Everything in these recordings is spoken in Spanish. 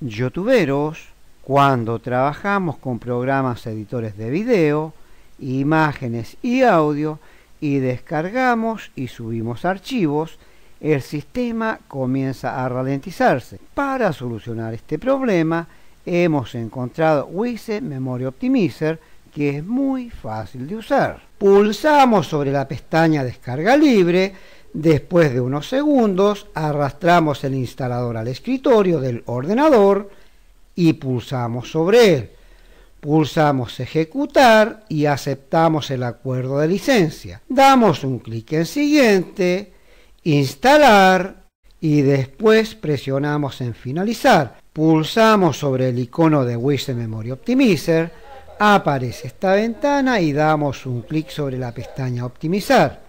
youtuberos, cuando trabajamos con programas editores de video, imágenes y audio y descargamos y subimos archivos, el sistema comienza a ralentizarse. Para solucionar este problema, hemos encontrado Wise Memory Optimizer que es muy fácil de usar. Pulsamos sobre la pestaña Descarga Libre Después de unos segundos, arrastramos el instalador al escritorio del ordenador y pulsamos sobre él. Pulsamos ejecutar y aceptamos el acuerdo de licencia. Damos un clic en siguiente, instalar y después presionamos en finalizar. Pulsamos sobre el icono de Wish Memory Optimizer, aparece esta ventana y damos un clic sobre la pestaña optimizar.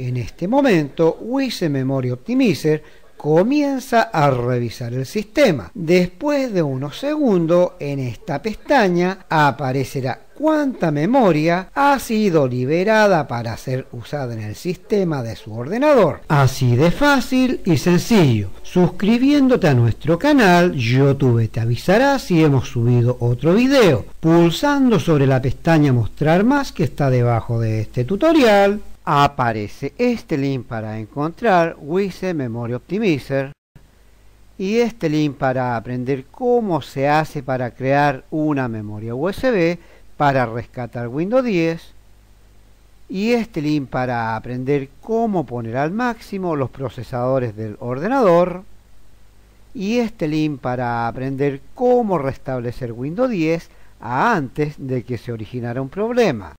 En este momento, Wise Memory Optimizer comienza a revisar el sistema. Después de unos segundos, en esta pestaña aparecerá cuánta memoria ha sido liberada para ser usada en el sistema de su ordenador. Así de fácil y sencillo. Suscribiéndote a nuestro canal, YouTube te avisará si hemos subido otro video. Pulsando sobre la pestaña Mostrar más que está debajo de este tutorial, Aparece este link para encontrar Wise Memory Optimizer y este link para aprender cómo se hace para crear una memoria USB para rescatar Windows 10 y este link para aprender cómo poner al máximo los procesadores del ordenador y este link para aprender cómo restablecer Windows 10 antes de que se originara un problema.